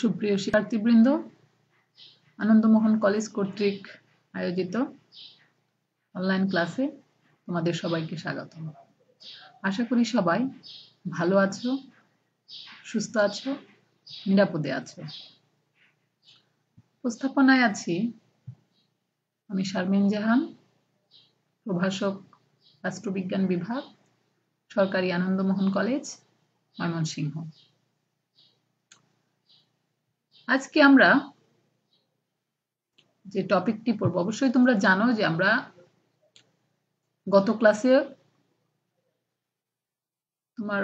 সুপ্রিয় শিক্ষার্থীবৃন্দ আনন্দমোহন কলেজ কর্তৃক আয়োজিত অনলাইন ক্লাসে তোমাদের সবাইকে স্বাগত আশা করি সবাই ভালো আছো সুস্থ আছো নিরাপদে আছো উপস্থাপনায় আছি আমি শারমিন জাহান প্রভাষক রাষ্ট্রবিজ্ঞান বিভাগ সরকারি আনন্দমোহন কলেজ ময়মনসিংহ আজকে আমরা যে টপিকটি পড়বো অবশ্যই তোমরা জানো যে আমরা গত ক্লাসে তোমার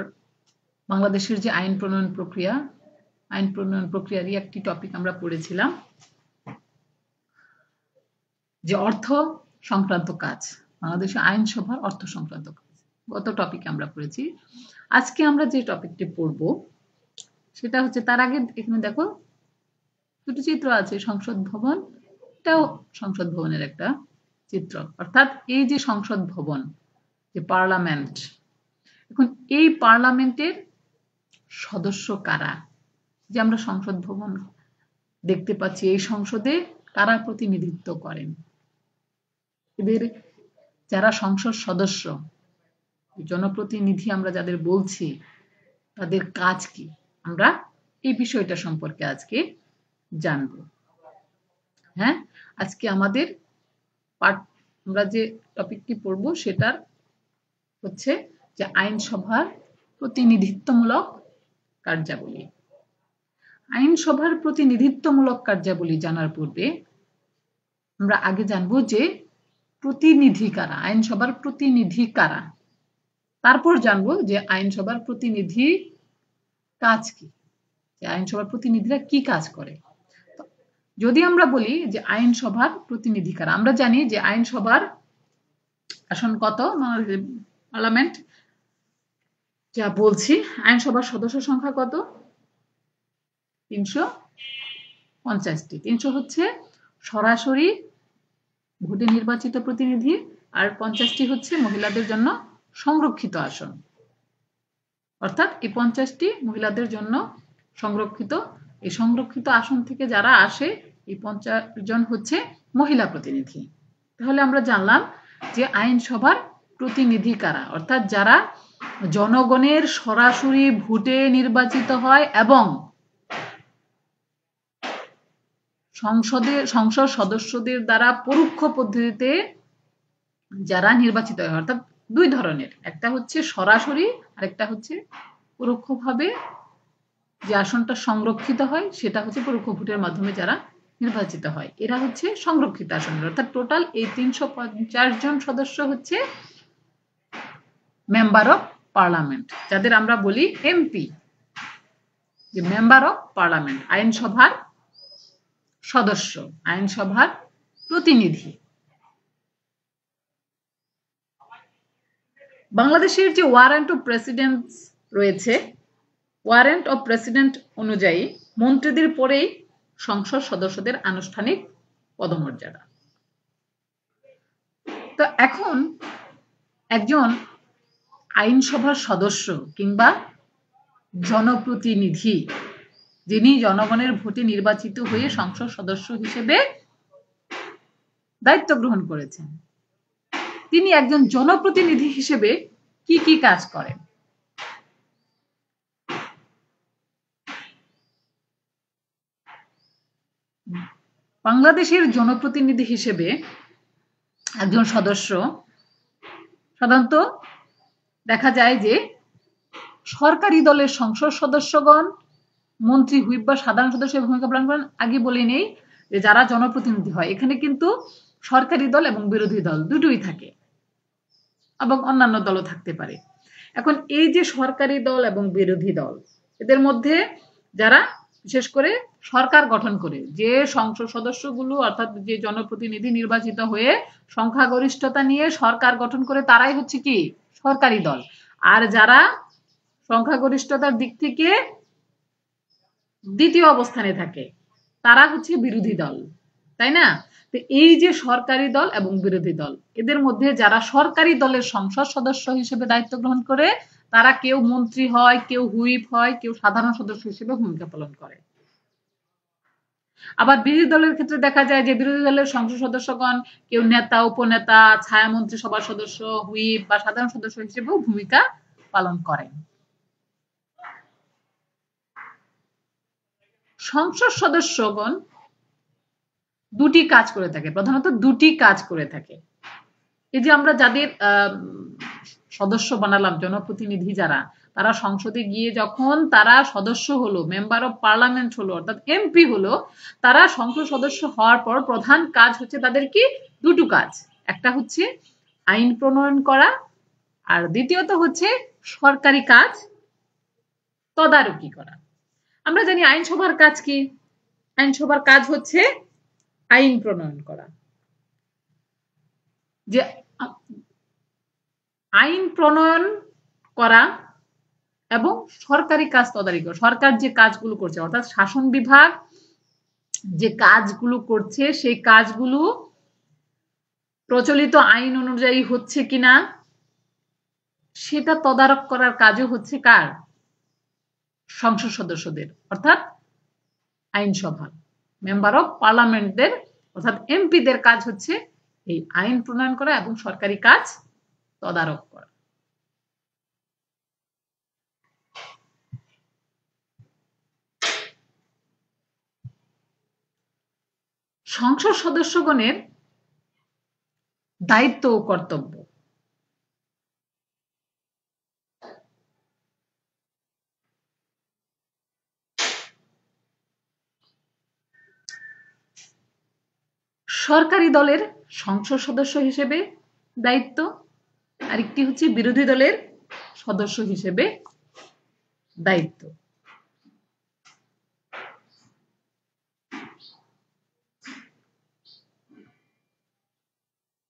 বাংলাদেশের যে আইন প্রণয়ন প্রক্রিয়া আইন প্রণয়ন প্রক্রিয়ারই একটি টপিক আমরা পড়েছিলাম যে অর্থ সংক্রান্ত কাজ বাংলাদেশের আইনসভার অর্থ সংক্রান্ত কাজ গত টপিকে আমরা পড়েছি আজকে আমরা যে টপিকটি পড়ব সেটা হচ্ছে তার আগে এখানে দেখো দুটো চিত্র আছে সংসদ ভবন এটাও সংসদ ভবনের একটা চিত্র অর্থাৎ এই যে সংসদ ভবন যে পার্লামেন্ট এখন এই পার্লামেন্টের সদস্য কারা যে আমরা সংসদ ভবন দেখতে পাচ্ছি এই সংসদে কারা প্রতিনিধিত্ব করেন এদের যারা সংসদ সদস্য জনপ্রতিনিধি আমরা যাদের বলছি তাদের কাজ কি আমরা এই বিষয়টা সম্পর্কে আজকে জানব হ্যাঁ আজকে আমাদের পাঠ আমরা যে টপিকটি পড়ব সেটার হচ্ছে যে আইনসভার প্রতিনিধিত্বমূলক কার্যাবলী আইনসভার প্রতিনিধিত্বমূলক কার্যাবলী জানার পূর্বে আমরা আগে জানব যে প্রতিনিধি কারা আইনসভার প্রতিনিধি কারা তারপর জানব যে আইনসভার প্রতিনিধি কাজ কি আইনসভার প্রতিনিধিরা কি কাজ করে যদি আমরা বলি যে আইনসভার প্রতিনিধিকার আমরা জানি যে আইনসভার আসন কত পার্লামেন্ট যা বলছি আইনসভার সদস্য সংখ্যা কত তিনশো পঞ্চাশটি তিনশো হচ্ছে সরাসরি ভোটে নির্বাচিত প্রতিনিধি আর পঞ্চাশটি হচ্ছে মহিলাদের জন্য সংরক্ষিত আসন অর্থাৎ এই পঞ্চাশটি মহিলাদের জন্য সংরক্ষিত এই সংরক্ষিত আসন থেকে যারা আসে এই পঞ্চাশ জন হচ্ছে মহিলা প্রতিনিধি তাহলে আমরা জানলাম যে আইনসভার প্রতিনিধি কারা অর্থাৎ যারা জনগণের সরাসরি ভোটে নির্বাচিত হয় এবং সংসদে সংসদ সদস্যদের দ্বারা পরোক্ষ পদ্ধতিতে যারা নির্বাচিত হয় অর্থাৎ দুই ধরনের একটা হচ্ছে সরাসরি আরেকটা হচ্ছে পরোক্ষভাবে যে আসনটা সংরক্ষিত হয় সেটা হচ্ছে পরোক্ষ ভোটের মাধ্যমে যারা নির্বাচিত হয় এরা হচ্ছে সংরক্ষিত আসনের অর্থাৎ টোটাল এই তিনশো জন সদস্য হচ্ছে মেম্বার অফ পার্লামেন্ট যাদের আমরা বলি এমপি যে মেম্বার অফ পার্লামেন্ট আইনসভার সদস্য আইনসভার প্রতিনিধি বাংলাদেশের যে ওয়ারেন্ট অফ প্রেসিডেন্ট রয়েছে ওয়ারেন্ট অফ প্রেসিডেন্ট অনুযায়ী মন্ত্রীদের পরেই সংসদ সদস্যদের আনুষ্ঠানিক পদমর্যাদা তো এখন একজন আইনসভার সদস্য কিংবা জনপ্রতিনিধি যিনি জনগণের ভোটে নির্বাচিত হয়ে সংসদ সদস্য হিসেবে দায়িত্ব গ্রহণ করেছেন তিনি একজন জনপ্রতিনিধি হিসেবে কি কি কাজ করেন বাংলাদেশের জনপ্রতিনিধি হিসেবে একজন সদস্য সাধারণত দেখা যায় যে সরকারি দলের সংসদ সদস্যগণ মন্ত্রী হুইপ বা সাধারণ সদস্যের ভূমিকা পালন করেন আগে বলে নেই যে যারা জনপ্রতিনিধি হয় এখানে কিন্তু সরকারি দল এবং বিরোধী দল দুটোই থাকে এবং অন্যান্য দলও থাকতে পারে এখন এই যে সরকারি দল এবং বিরোধী দল এদের মধ্যে যারা বিশেষ করে সরকার গঠন করে যে সংসদ সদস্যগুলো অর্থাৎ যে জনপ্রতিনিধি নির্বাচিত হয়ে সংখ্যাগরিষ্ঠতা নিয়ে সরকার গঠন করে তারাই হচ্ছে কি সরকারি দল আর যারা সংখ্যাগরিষ্ঠতার দিক থেকে দ্বিতীয় অবস্থানে থাকে তারা হচ্ছে বিরোধী দল তাই না তো এই যে সরকারি দল এবং বিরোধী দল এদের মধ্যে যারা সরকারি দলের সংসদ সদস্য হিসেবে দায়িত্ব গ্রহণ করে তারা কেউ মন্ত্রী হয় কেউ হুইপ হয় কেউ সাধারণ সদস্য হিসেবে ভূমিকা পালন করে আবার বিরোধী দলের ক্ষেত্রে দেখা যায় যে বিরোধী দলের সংসদ সদস্যগণ কেউ নেতা উপনেতা ছায়ামন্ত্রী সভার সদস্য হুইপ বা সাধারণ সদস্য হিসেবেও ভূমিকা পালন করেন সংসদ সদস্যগণ দুটি কাজ করে থাকে প্রধানত দুটি কাজ করে থাকে এই যে আমরা যাদের সদস্য বানালাম জনপ্রতিনিধি যারা তারা সংসদে গিয়ে যখন তারা সদস্য হলো মেম্বার অফ পার্লামেন্ট হলো অর্থাৎ এমপি হলো তারা সংসদ সদস্য হওয়ার পর প্রধান কাজ হচ্ছে তাদের কি দুটো কাজ একটা হচ্ছে আইন প্রণয়ন করা আর দ্বিতীয়ত হচ্ছে সরকারি কাজ তদারকি করা আমরা জানি আইনসভার কাজ কি আইনসভার কাজ হচ্ছে আইন প্রণয়ন করা যে আইন প্রণয়ন করা এবং সরকারি কাজ তদারকি সরকার যে কাজগুলো করছে অর্থাৎ শাসন বিভাগ যে কাজগুলো করছে সেই কাজগুলো প্রচলিত আইন অনুযায়ী হচ্ছে কিনা সেটা তদারক করার কাজও হচ্ছে কার সংসদ সদস্যদের অর্থাৎ আইনসভা মেম্বার অফ পার্লামেন্টদের অর্থাৎ এমপিদের কাজ হচ্ছে এই আইন প্রণয়ন করা এবং সরকারি কাজ তদারক করা সংসদ সদস্যগণের দায়িত্ব ও কর্তব্য সরকারি দলের সংসদ সদস্য হিসেবে দায়িত্ব আরেকটি হচ্ছে বিরোধী দলের সদস্য হিসেবে দায়িত্ব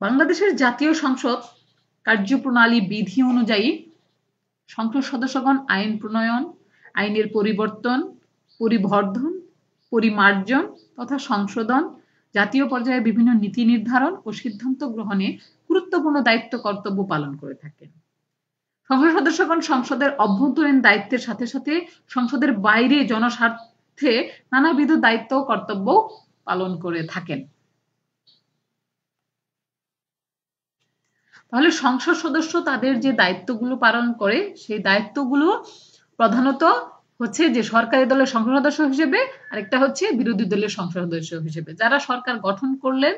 বাংলাদেশের জাতীয় সংসদ কার্যপ্রণালী বিধি অনুযায়ী সংসদ সদস্যগণ আইন প্রণয়ন আইনের পরিবর্তন পরিবর্ধন পরিমার্জন তথা সংশোধন জাতীয় পর্যায়ে বিভিন্ন নীতি নির্ধারণ ও সিদ্ধান্ত গ্রহণে গুরুত্বপূর্ণ দায়িত্ব কর্তব্য পালন করে থাকেন সংসদ সদস্যগণ সংসদের অভ্যন্তরীণ দায়িত্বের সাথে সাথে সংসদের বাইরে জনস্বার্থে নানাবিধ দায়িত্ব কর্তব্য পালন করে থাকেন তাহলে সংসদ সদস্য তাদের যে দায়িত্বগুলো পালন করে সেই দায়িত্বগুলো প্রধানত হচ্ছে যে সরকারি দলের সংসদ সদস্য হিসেবে আরেকটা হচ্ছে বিরোধী দলের সংসদ সদস্য হিসেবে যারা সরকার গঠন করলেন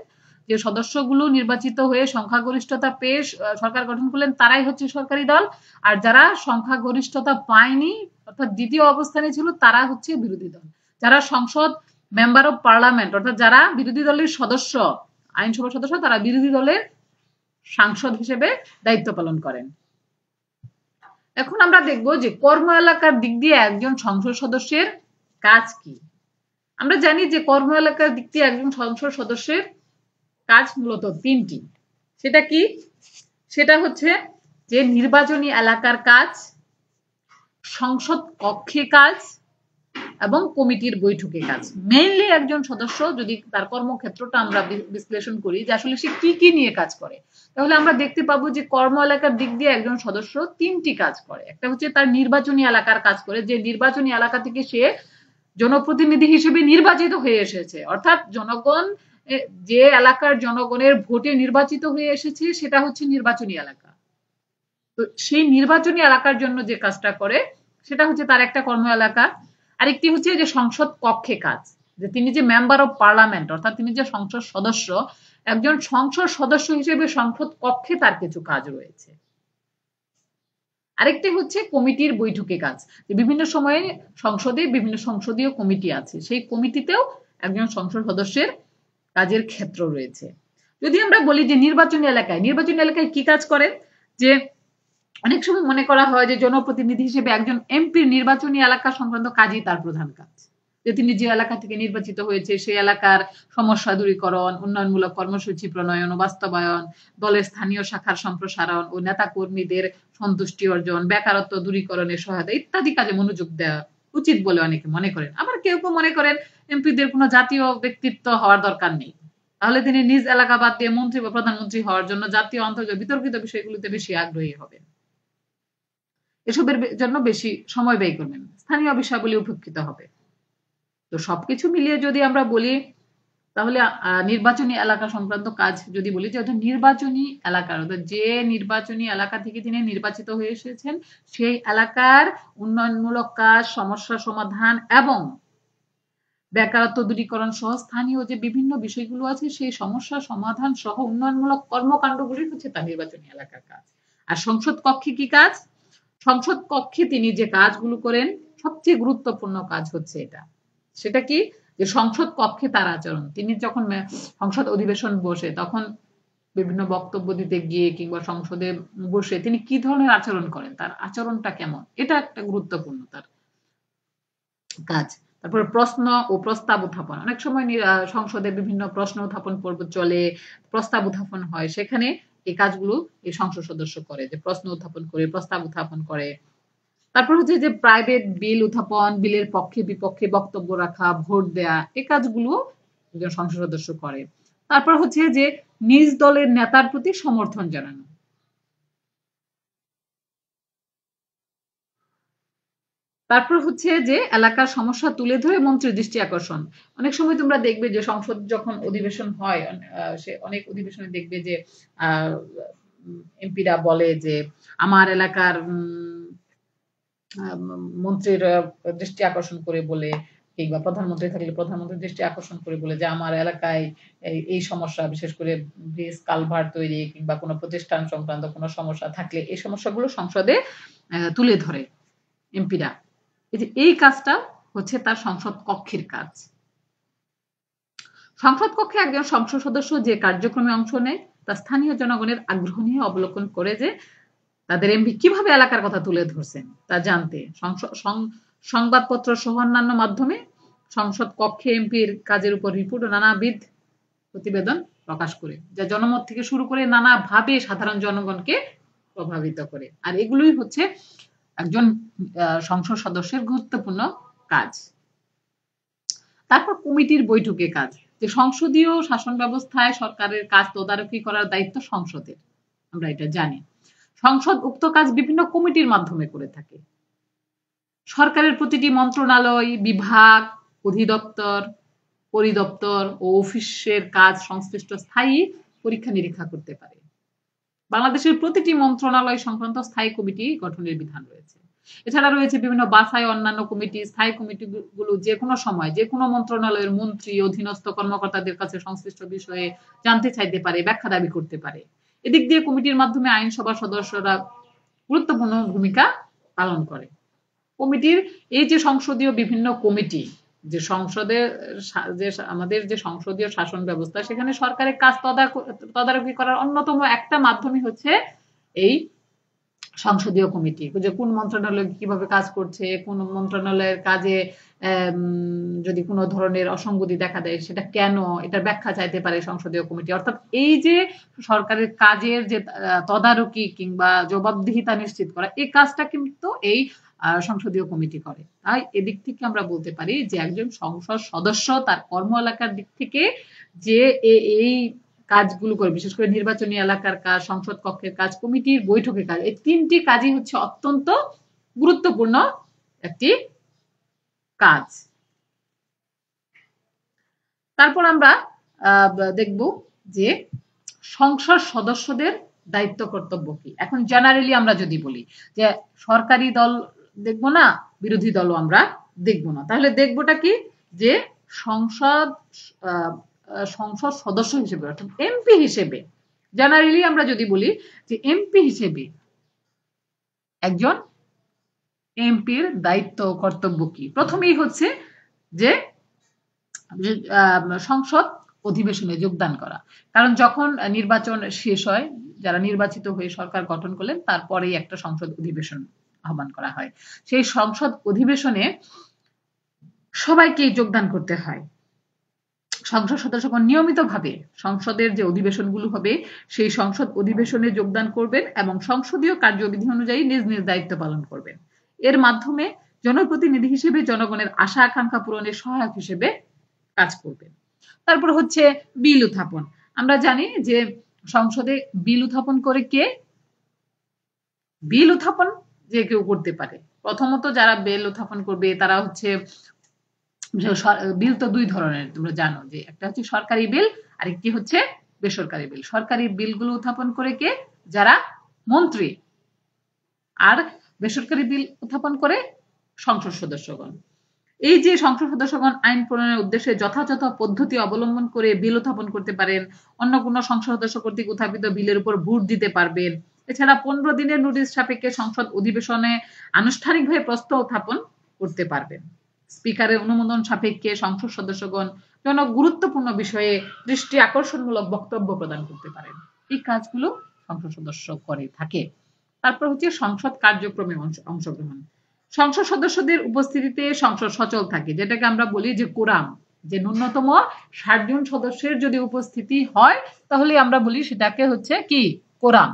যে সদস্যগুলো নির্বাচিত হয়ে সংখ্যাগরিষ্ঠতা পেয়ে সরকার গঠন করলেন তারাই হচ্ছে সরকারি দল আর যারা সংখ্যাগরিষ্ঠতা পায়নি অর্থাৎ দ্বিতীয় অবস্থানে ছিল তারা হচ্ছে বিরোধী দল যারা সংসদ মেম্বার অফ পার্লামেন্ট অর্থাৎ যারা বিরোধী দলের সদস্য আইনসভার সদস্য তারা বিরোধী দলের সাংসদ হিসেবে দায়িত্ব পালন করেন এখন আমরা দেখব যে কর্ম এলাকার দিক দিয়ে একজন সংসদ সদস্যের কাজ কি আমরা জানি যে কর্ম এলাকার দিক দিয়ে একজন সংসদ সদস্যের কাজ মূলত তিনটি সেটা কি সেটা হচ্ছে যে নির্বাচনী এলাকার কাজ সংসদ কক্ষে কাজ এবং কমিটির বৈঠকে কাজ মেইনলি একজন সদস্য যদি তার কর্মক্ষেত্রটা আমরা বিশ্লেষণ করি যে আসলে সে কি কি নিয়ে কাজ করে তাহলে আমরা দেখতে পাবো যে কর্ম এলাকার দিক দিয়ে একজন সদস্য তিনটি কাজ করে একটা হচ্ছে তার নির্বাচনী এলাকার কাজ করে যে নির্বাচনী এলাকা থেকে সে জনপ্রতিনিধি হিসেবে নির্বাচিত হয়ে এসেছে অর্থাৎ জনগণ যে এলাকার জনগণের ভোটে নির্বাচিত হয়ে এসেছে সেটা হচ্ছে নির্বাচনী এলাকা তো সেই নির্বাচনী এলাকার জন্য যে কাজটা করে সেটা হচ্ছে তার একটা কর্ম এলাকা আরেকটি হচ্ছে যে সংসদ কক্ষে কাজ যে তিনি যে মেম্বার অফ পার্লামেন্ট অর্থাৎ তিনি যে সংসদ সদস্য একজন সংসদ সদস্য হিসেবে সংসদ কক্ষে তার কিছু কাজ রয়েছে আরেকটি হচ্ছে কমিটির বৈঠকে কাজ যে বিভিন্ন সময়ে সংসদে বিভিন্ন সংসদীয় কমিটি আছে সেই কমিটিতেও একজন সংসদ সদস্যের কাজের ক্ষেত্র রয়েছে যদি আমরা বলি যে নির্বাচনী এলাকায় নির্বাচনী এলাকায় কি কাজ করেন যে অনেক সময় মনে করা হয় যে জনপ্রতিনিধি হিসেবে একজন এমপির নির্বাচনী এলাকা সংক্রান্ত কাজই তার প্রধান কাজ যে তিনি যে এলাকা থেকে নির্বাচিত হয়েছে সেই এলাকার সমস্যা দূরীকরণ উন্নয়নমূলক কর্মসূচি প্রণয়ন ও বাস্তবায়ন দলের স্থানীয় শাখার সম্প্রসারণ ও নেতা কর্মীদের সন্তুষ্টি অর্জন বেকারত্ব দূরীকরণের সহায়তা ইত্যাদি কাজে মনোযোগ দেওয়া উচিত বলে অনেকে মনে করেন আবার কেউ কেউ মনে করেন এমপিদের কোনো জাতীয় ব্যক্তিত্ব হওয়ার দরকার নেই তাহলে তিনি নিজ এলাকা বাদ দিয়ে মন্ত্রী বা প্রধানমন্ত্রী হওয়ার জন্য জাতীয় অন্তর্গত বিতর্কিত বিষয়গুলিতে বেশি আগ্রহী হবেন এসবের জন্য বেশি সময় ব্যয় করবেন স্থানীয় বিষয়গুলি উপেক্ষিত হবে তো সবকিছু মিলিয়ে যদি আমরা বলি তাহলে নির্বাচনী এলাকা সংক্রান্ত কাজ যদি বলি যে অর্থাৎ নির্বাচনী এলাকার অর্থাৎ যে নির্বাচনী এলাকা থেকে তিনি নির্বাচিত হয়ে এসেছেন সেই এলাকার উন্নয়নমূলক কাজ সমস্যা সমাধান এবং বেকারত্ব দূরীকরণ সহ স্থানীয় যে বিভিন্ন বিষয়গুলো আছে সেই সমস্যা সমাধান সহ উন্নয়নমূলক কর্মকাণ্ডগুলি হচ্ছে তার নির্বাচনী এলাকার কাজ আর সংসদ কক্ষে কি কাজ সংসদ কক্ষে তিনি যে কাজগুলো করেন সবচেয়ে গুরুত্বপূর্ণ কাজ হচ্ছে এটা সেটা কি যে সংসদ কক্ষে তার আচরণ তিনি যখন সংসদ অধিবেশন বসে তখন বিভিন্ন বক্তব্য দিতে গিয়ে কিংবা সংসদে বসে তিনি কি ধরনের আচরণ করেন তার আচরণটা কেমন এটা একটা গুরুত্বপূর্ণ তার কাজ তারপরে প্রশ্ন ও প্রস্তাব উত্থাপন অনেক সময় সংসদে বিভিন্ন প্রশ্ন উত্থাপন পর্ব চলে প্রস্তাব উত্থাপন হয় সেখানে এই কাজগুলো এই সংসদ সদস্য করে যে প্রশ্ন উত্থাপন করে প্রস্তাব উত্থাপন করে তারপর হচ্ছে যে প্রাইভেট বিল উত্থাপন বিলের পক্ষে বিপক্ষে বক্তব্য রাখা ভোট দেয়া এই কাজগুলো একজন সংসদ সদস্য করে তারপর হচ্ছে যে নিজ দলের নেতার প্রতি সমর্থন জানানো তারপর হচ্ছে যে এলাকার সমস্যা তুলে ধরে মন্ত্রীর দৃষ্টি আকর্ষণ অনেক সময় তোমরা দেখবে যে সংসদ যখন অধিবেশন হয় সে অনেক অধিবেশনে দেখবে যে এমপিরা বলে যে আমার এলাকার মন্ত্রীর দৃষ্টি আকর্ষণ করে বলে কিংবা প্রধানমন্ত্রী থাকলে প্রধানমন্ত্রীর দৃষ্টি আকর্ষণ করে বলে যে আমার এলাকায় এই সমস্যা বিশেষ করে ব্রিজ কালভার তৈরি কিংবা কোনো প্রতিষ্ঠান সংক্রান্ত কোনো সমস্যা থাকলে এই সমস্যাগুলো সংসদে তুলে ধরে এমপিরা এই যে এই কাজটা হচ্ছে তার সংসদ কক্ষের কাজ সংসদ কক্ষে একজন সংসদ সদস্য যে কার্যক্রমে অংশ নেয় তা স্থানীয় জনগণের আগ্রহ নিয়ে অবলোকন করে যে তাদের এমপি কিভাবে এলাকার কথা তুলে ধরছেন তা জানতে সংবাদপত্র সহ অন্যান্য মাধ্যমে সংসদ কক্ষে এমপির কাজের উপর রিপোর্ট ও নানাবিধ প্রতিবেদন প্রকাশ করে যা জনমত থেকে শুরু করে নানাভাবে সাধারণ জনগণকে প্রভাবিত করে আর এগুলোই হচ্ছে একজন সংসদ সদস্যের গুরুত্বপূর্ণ কাজ তারপর কমিটির বৈঠকে কাজ যে সংসদীয় শাসন ব্যবস্থায় সরকারের কাজ তদারকি করার দায়িত্ব সংসদের আমরা এটা জানি সংসদ উক্ত কাজ বিভিন্ন কমিটির মাধ্যমে করে থাকে সরকারের প্রতিটি মন্ত্রণালয় বিভাগ অধিদপ্তর পরিদপ্তর ও অফিসের কাজ সংশ্লিষ্ট স্থায়ী পরীক্ষা নিরীক্ষা করতে পারে বাংলাদেশের প্রতিটি মন্ত্রণালয় সংক্রান্ত স্থায়ী কমিটি গঠনের বিধান রয়েছে এছাড়া রয়েছে বিভিন্ন বাসায় অন্যান্য কমিটি স্থায়ী গুলো যে কোনো সময় যে কোনো মন্ত্রণালয়ের মন্ত্রী অধীনস্থ কর্মকর্তাদের কাছে সংশ্লিষ্ট বিষয়ে জানতে চাইতে পারে ব্যাখ্যা দাবি করতে পারে এদিক দিয়ে কমিটির মাধ্যমে আইনসভার সদস্যরা গুরুত্বপূর্ণ ভূমিকা পালন করে কমিটির এই যে সংসদীয় বিভিন্ন কমিটি যে সংসদে যে আমাদের যে সংসদীয় শাসন ব্যবস্থা সেখানে সরকারের কাজ তদারকি করার অন্যতম একটা মাধ্যমই হচ্ছে এই সংসদীয় কমিটি যে কোন মন্ত্রণালয় কিভাবে কাজ করছে কোন মন্ত্রণালয়ের কাজে যদি কোনো ধরনের অসঙ্গতি দেখা দেয় সেটা কেন এটা ব্যাখ্যা চাইতে পারে সংসদীয় কমিটি অর্থাৎ এই যে সরকারের কাজের যে তদারকি কিংবা জবাবদিহিতা নিশ্চিত করা এই কাজটা কিন্তু এই সংসদীয় কমিটি করে তাই এদিক থেকে আমরা বলতে পারি যে একজন সংসদ সদস্য তার কর্ম এলাকার দিক থেকে যে এই কাজগুলো করে বিশেষ করে নির্বাচনী এলাকার কাজ সংসদ কক্ষের কাজ কমিটির বৈঠকের কাজ এই তিনটি কাজই হচ্ছে অত্যন্ত গুরুত্বপূর্ণ একটি কাজ তারপর আমরা দেখব যে সংসদ সদস্যদের দায়িত্ব কর্তব্য কি এখন জেনারেলি আমরা যদি বলি যে সরকারি দল দেখব না বিরোধী দলও আমরা দেখব না তাহলে দেখবটা কি যে সংসদ সংসদ সদস্য হিসেবে অর্থাৎ এমপি হিসেবে জেনারেলি আমরা যদি বলি যে এমপি হিসেবে একজন এমপির দায়িত্ব কর্তব্য কি প্রথমেই হচ্ছে যে সংসদ অধিবেশনে যোগদান করা কারণ যখন নির্বাচন শেষ হয় যারা নির্বাচিত হয়ে সরকার গঠন করলেন তারপরেই একটা সংসদ অধিবেশন আহ্বান করা হয় সেই সংসদ অধিবেশনে সবাইকে যোগদান করতে হয় সংসদ সদস্যগণ নিয়মিতভাবে সংসদের যে অধিবেশনগুলো হবে সেই সংসদ অধিবেশনে যোগদান করবেন এবং সংসদীয় কার্যবিধি অনুযায়ী নিজ নিজ দায়িত্ব পালন করবেন এর মাধ্যমে জনপ্রতিনিধি হিসেবে জনগণের আশা আকাঙ্ক্ষা পূরণের সহায়ক হিসেবে কাজ করবেন তারপর হচ্ছে বিল উত্থাপন আমরা জানি যে সংসদে বিল উত্থাপন করে কে বিল উত্থাপন যে কেউ করতে পারে প্রথমত যারা বেল উত্থাপন করবে তারা হচ্ছে বিল তো দুই ধরনের তোমরা জানো যে একটা হচ্ছে সরকারি বিল আর একটি হচ্ছে বেসরকারি বিল সরকারি বিলগুলো উত্থাপন করে কে যারা মন্ত্রী আর বেসরকারি বিল উত্থাপন করে সংসদ সদস্যগণ এই যে সংসদ সদস্যগণ আইন প্রণয়নের উদ্দেশ্যে যথাযথ পদ্ধতি অবলম্বন করে বিল উত্থাপন করতে পারেন অন্য কোনো সংসদ সদস্য কর্তৃক উত্থাপিত বিলের উপর ভোট দিতে পারবেন এছাড়া পনেরো দিনের নোটিশ সাপেক্ষে সংসদ অধিবেশনে আনুষ্ঠানিকভাবে প্রস্তাব উত্থাপন করতে পারবেন স্পিকারের অনুমোদন সাপেক্ষে সংসদ সদস্যগণ কোন গুরুত্বপূর্ণ বিষয়ে দৃষ্টি আকর্ষণমূলক বক্তব্য প্রদান করতে পারেন এই কাজগুলো সংসদ সদস্য করে থাকে তারপর হচ্ছে সংসদ কার্যক্রমে অংশগ্রহণ সংসদ সদস্যদের উপস্থিতিতে সংসদ সচল থাকে যেটাকে আমরা বলি যে কোরাম যে ন্যূনতম ষাট জন সদস্যের যদি উপস্থিতি হয় তাহলে আমরা বলি সেটাকে হচ্ছে কি কোরাম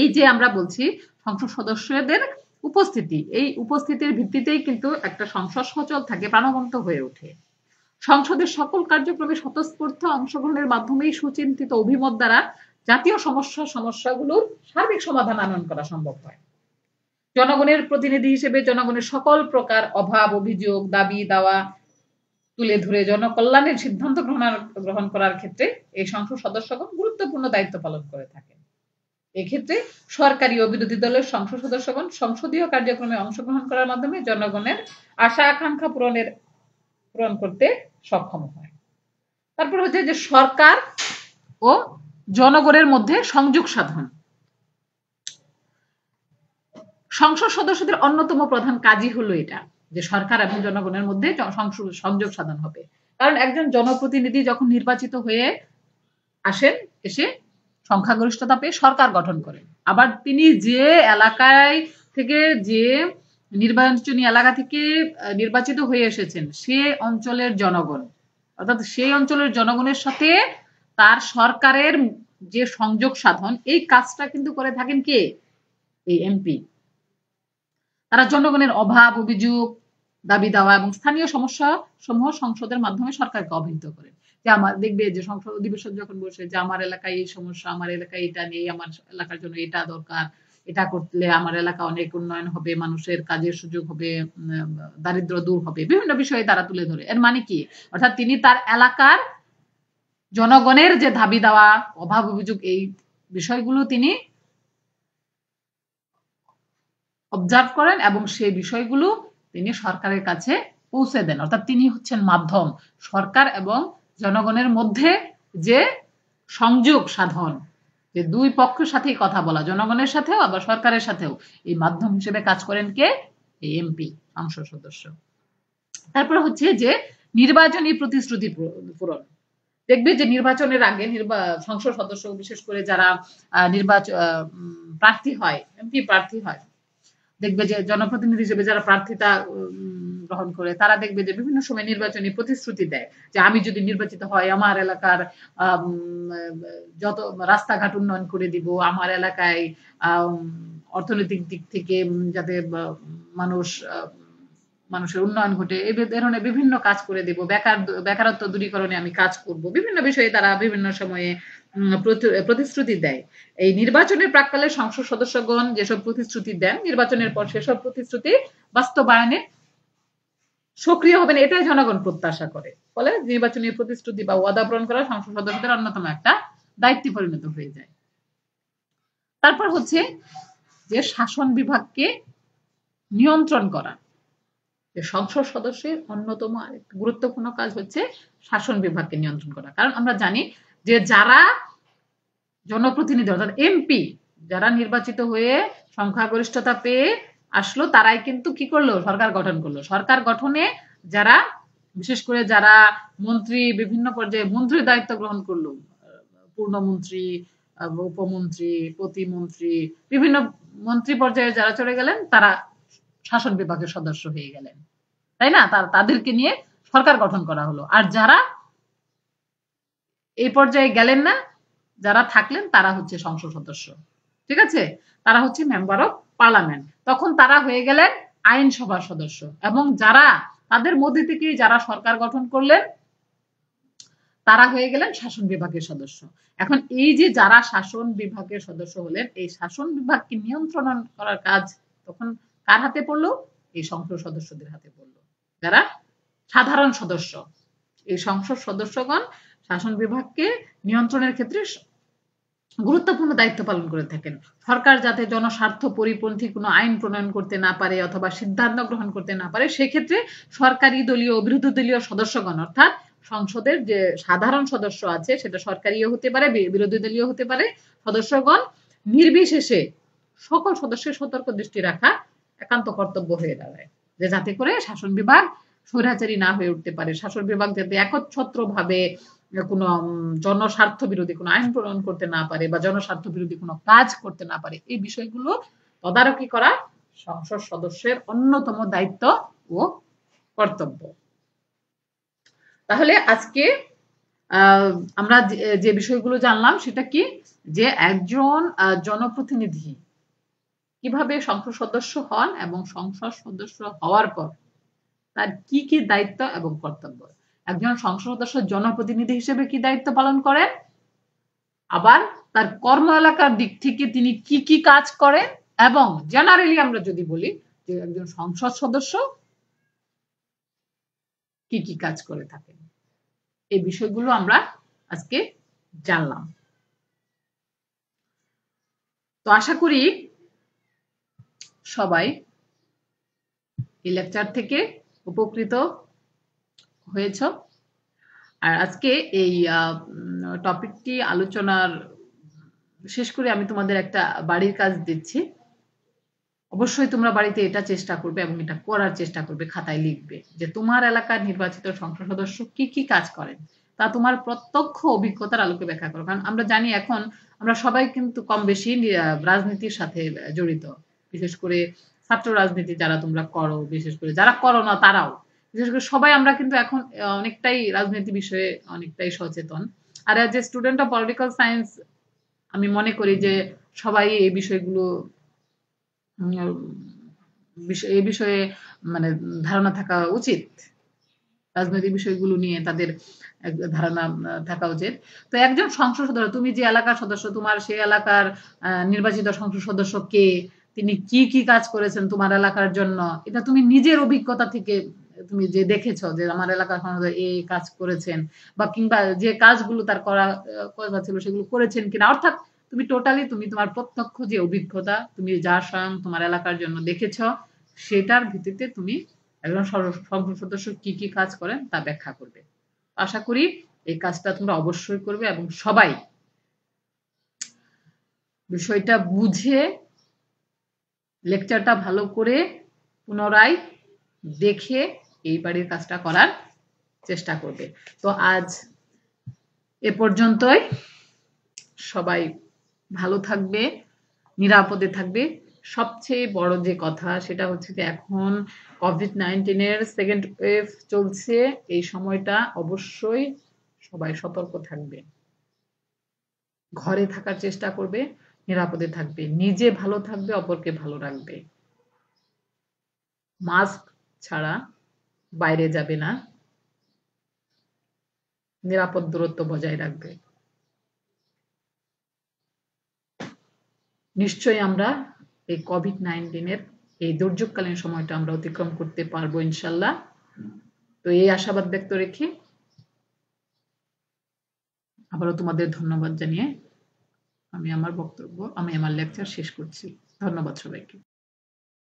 এই যে আমরা বলছি সংসদ সদস্যদের উপস্থিতি এই উপস্থিতির ভিত্তিতেই কিন্তু একটা সংসদ সচল থাকে প্রাণবন্ত হয়ে ওঠে সংসদের সকল কার্যক্রমে স্বতঃস্ফূর্ত অংশগ্রহণের মাধ্যমেই সুচিন্তিত অভিমত দ্বারা জাতীয় সমস্যা সমস্যাগুলোর সার্বিক সমাধান আনয়ন করা সম্ভব হয় জনগণের প্রতিনিধি হিসেবে জনগণের সকল প্রকার অভাব অভিযোগ দাবি দাওয়া তুলে ধরে জনকল্যাণের সিদ্ধান্ত গ্রহণ গ্রহণ করার ক্ষেত্রে এই সংসদ সদস্যগণ গুরুত্বপূর্ণ দায়িত্ব পালন করে থাকে এক্ষেত্রে সরকারি ও বিরোধী দলের সংসদ সদস্যগণ সংসদীয় কার্যক্রমে অংশগ্রহণ করার মাধ্যমে জনগণের আশা আকাঙ্ক্ষা পূরণের পূরণ করতে সক্ষম হয় তারপর হচ্ছে যে সরকার ও জনগণের মধ্যে সংযোগ সাধন সংসদ সদস্যদের অন্যতম প্রধান কাজই হলো এটা যে সরকার এবং জনগণের মধ্যে সংযোগ সাধন হবে কারণ একজন জনপ্রতিনিধি যখন নির্বাচিত হয়ে আসেন এসে সংখ্যাগরিষ্ঠতা পেয়ে সরকার গঠন করেন আবার তিনি যে এলাকায় থেকে যে নির্বাচনী এলাকা থেকে নির্বাচিত হয়ে এসেছেন সে অঞ্চলের জনগণ অর্থাৎ সেই অঞ্চলের জনগণের সাথে তার সরকারের যে সংযোগ সাধন এই কাজটা কিন্তু করে থাকেন কে এই এমপি তারা জনগণের অভাব অভিযোগ দাবি দেওয়া এবং স্থানীয় সমস্যা সমূহ সংসদের মাধ্যমে সরকারকে অবহিত করে যে আমার দেখবে যে সংসদ অধিবেশন যখন বসে যে আমার এলাকায় এই সমস্যা আমার এলাকায় এটা নেই আমার এলাকার জন্য এটা দরকার এটা করলে আমার এলাকা অনেক উন্নয়ন হবে মানুষের কাজের সুযোগ হবে দারিদ্র দূর হবে বিভিন্ন বিষয়ে তারা তুলে ধরে এর মানে কি অর্থাৎ তিনি তার এলাকার জনগণের যে দাবি দেওয়া অভাব অভিযোগ এই বিষয়গুলো তিনি অবজার্ভ করেন এবং সেই বিষয়গুলো তিনি সরকারের কাছে পৌঁছে দেন অর্থাৎ তিনি হচ্ছেন মাধ্যম সরকার এবং জনগণের মধ্যে যে সংযোগ সাধন যে দুই পক্ষের সাথেই কথা বলা জনগণের সাথেও আবার সরকারের সাথেও এই মাধ্যম হিসেবে কাজ করেন কে এমপি সংসদ সদস্য তারপরে হচ্ছে যে নির্বাচনী প্রতিশ্রুতি পূরণ দেখবে যে নির্বাচনের আগে সংসদ সদস্য বিশেষ করে যারা নির্বাচন প্রার্থী হয় এমপি প্রার্থী হয় দেখবে যে জনপ্রতিনিধি হিসেবে যারা প্রার্থিতা গ্রহণ করে তারা দেখবে যে বিভিন্ন সময় নির্বাচনী প্রতিশ্রুতি দেয় যে আমি যদি নির্বাচিত হয় আমার এলাকার যত রাস্তাঘাট উন্নয়ন করে দিব আমার এলাকায় অর্থনৈতিক দিক থেকে যাতে মানুষ মানুষের উন্নয়ন ঘটে এই ধরনের বিভিন্ন কাজ করে দেব বেকার বেকারত্ব দূরীকরণে আমি কাজ করব বিভিন্ন বিষয়ে তারা বিভিন্ন সময়ে প্রতিশ্রুতি দেয় এই নির্বাচনের প্রাককালে সংসদ সদস্যগণ যেসব প্রতিশ্রুতি দেন নির্বাচনের পর সেসব প্রতিশ্রুতি বাস্তবায়নে সক্রিয় হবেন এটাই জনগণ প্রত্যাশা করে ফলে নির্বাচনের প্রতিশ্রুতি বা ওয়াদা পূরণ করা সংসদ সদস্যদের অন্যতম একটা দায়িত্বে পরিণত হয়ে যায় তারপর হচ্ছে যে শাসন বিভাগকে নিয়ন্ত্রণ করা সংসদ সদস্যের অন্যতম গুরুত্বপূর্ণ কাজ হচ্ছে শাসন বিভাগকে নিয়ন্ত্রণ করা কারণ আমরা জানি যে যারা জনপ্রতিনিধি অর্থাৎ এমপি যারা নির্বাচিত হয়ে সংখ্যাগরিষ্ঠতা পেয়ে আসলো তারাই কিন্তু কি করলো সরকার গঠন করলো সরকার গঠনে যারা বিশেষ করে যারা মন্ত্রী বিভিন্ন পর্যায়ে মন্ত্রীর দায়িত্ব গ্রহণ করলো পূর্ণমন্ত্রী উপমন্ত্রী প্রতিমন্ত্রী বিভিন্ন মন্ত্রী পর্যায়ে যারা চলে গেলেন তারা শাসন বিভাগের সদস্য হয়ে গেলেন তাই না তাদেরকে নিয়ে সরকার গঠন করা হলো আর যারা এই পর্যায়ে গেলেন না যারা থাকলেন তারা হচ্ছে সংসদ সদস্য ঠিক আছে তারা হচ্ছে মেম্বার অফ পার্লামেন্ট তখন তারা হয়ে গেলেন আইনসভার সদস্য এবং যারা তাদের মধ্যে থেকে যারা সরকার গঠন করলেন তারা হয়ে গেলেন শাসন বিভাগের সদস্য এখন এই যে যারা শাসন বিভাগের সদস্য হলেন এই শাসন বিভাগকে নিয়ন্ত্রণ করার কাজ তখন কার হাতে পড়লো এই সংসদ সদস্যদের হাতে পড়লো যারা সাধারণ সদস্য এই সংসদ সদস্যগণ শাসন বিভাগকে নিয়ন্ত্রণের ক্ষেত্রে গুরুত্বপূর্ণ দায়িত্ব পালন করে থাকেন সরকার যাতে জনস্বার্থ পরিপন্থী কোনো আইন প্রণয়ন করতে না পারে অথবা সিদ্ধান্ত গ্রহণ করতে না পারে সেক্ষেত্রে সরকারি দলীয় বিরোধী দলীয় সদস্যগণ অর্থাৎ সংসদের যে সাধারণ সদস্য আছে সেটা সরকারিও হতে পারে বিরোধী দলীয় হতে পারে সদস্যগণ নির্বিশেষে সকল সদস্যের সতর্ক দৃষ্টি রাখা একান্ত কর্তব্য হয়ে দাঁড়ায় যে যাতে করে শাসন বিভাগ স্বৈরাচারী না হয়ে উঠতে পারে শাসন বিভাগ যাতে একচ্ছত্র ভাবে কোনো জনস্বার্থ বিরোধী কোনো আইন প্রণয়ন করতে না পারে বা জনস্বার্থ বিরোধী কোনো কাজ করতে না পারে এই বিষয়গুলো তদারকি করা সংসদ সদস্যের অন্যতম দায়িত্ব ও কর্তব্য তাহলে আজকে আমরা যে বিষয়গুলো জানলাম সেটা কি যে একজন জনপ্রতিনিধি কিভাবে সংসদ সদস্য হন এবং সংসদ সদস্য হওয়ার পর তার কি কি দায়িত্ব এবং কর্তব্য একজন সংসদ সদস্য জনপ্রতিনিধি হিসেবে কি দায়িত্ব পালন করেন আবার তার কর্ম এলাকার দিক থেকে তিনি কি কি কাজ করেন এবং জেনারেলি আমরা যদি বলি যে একজন সংসদ সদস্য কি কি কাজ করে থাকেন এই বিষয়গুলো আমরা আজকে জানলাম তো আশা করি সবাই এই লেকচার থেকে উপকৃত হয়েছ আর আজকে এই টপিকটি আলোচনার শেষ করে আমি তোমাদের একটা বাড়ির কাজ দিচ্ছি অবশ্যই তোমরা বাড়িতে এটা চেষ্টা করবে এবং এটা করার চেষ্টা করবে খাতায় লিখবে যে তোমার এলাকার নির্বাচিত সংসদ সদস্য কি কি কাজ করেন তা তোমার প্রত্যক্ষ অভিজ্ঞতার আলোকে ব্যাখ্যা করো কারণ আমরা জানি এখন আমরা সবাই কিন্তু কম বেশি রাজনীতির সাথে জড়িত বিশেষ করে ছাত্র রাজনীতি যারা তোমরা করো বিশেষ করে যারা করো না তারাও বিশেষ করে সবাই আমরা কিন্তু এখন অনেকটাই রাজনীতি বিষয়ে অনেকটাই সচেতন আর যে স্টুডেন্ট অফ পলিটিক্যাল সায়েন্স আমি মনে করি যে সবাই এই বিষয়গুলো এই বিষয়ে মানে ধারণা থাকা উচিত রাজনৈতিক বিষয়গুলো নিয়ে তাদের ধারণা থাকা উচিত তো একজন সংসদ সদস্য তুমি যে এলাকার সদস্য তোমার সেই এলাকার নির্বাচিত সংসদ সদস্য কে তিনি কি কি কাজ করেছেন তোমার এলাকার জন্য এটা তুমি নিজের অভিজ্ঞতা থেকে তুমি যে দেখেছো যে আমার এলাকার এই কাজ করেছেন বা কিংবা যে কাজগুলো তার করা ছিল সেগুলো করেছেন কিনা অর্থাৎ তুমি টোটালি তুমি তোমার প্রত্যক্ষ যে অভিজ্ঞতা তুমি যা স্বয়ং তোমার এলাকার জন্য দেখেছ সেটার ভিত্তিতে তুমি একজন সংসদ সদস্য কি কি কাজ করেন তা ব্যাখ্যা করবে আশা করি এই কাজটা তোমরা অবশ্যই করবে এবং সবাই বিষয়টা বুঝে লেকচারটা ভালো করে পুনরায় দেখে এই বাড়ির কাজটা করার চেষ্টা করবে তো আজ এ পর্যন্তই সবাই ভালো থাকবে নিরাপদে থাকবে সবচেয়ে বড় যে কথা সেটা হচ্ছে যে এখন কোভিড নাইন্টিনের সেকেন্ড ওয়েভ চলছে এই সময়টা অবশ্যই সবাই সতর্ক থাকবে ঘরে থাকার চেষ্টা করবে নিরাপদে থাকবে নিজে ভালো থাকবে অপরকে ভালো রাখবে মাস্ক ছাড়া বাইরে যাবে না নিরাপদ দূরত্ব বজায় রাখবে নিশ্চয়ই আমরা এই কোভিড নাইন্টিনের এই দুর্যোগকালীন সময়টা আমরা অতিক্রম করতে পারবো ইনশাল্লাহ তো এই আশাবাদ ব্যক্ত রেখে আবারও তোমাদের ধন্যবাদ জানিয়ে আমি আমার বক্তব্য আমি আমার লেকচার শেষ করছি ধন্যবাদ সবাইকে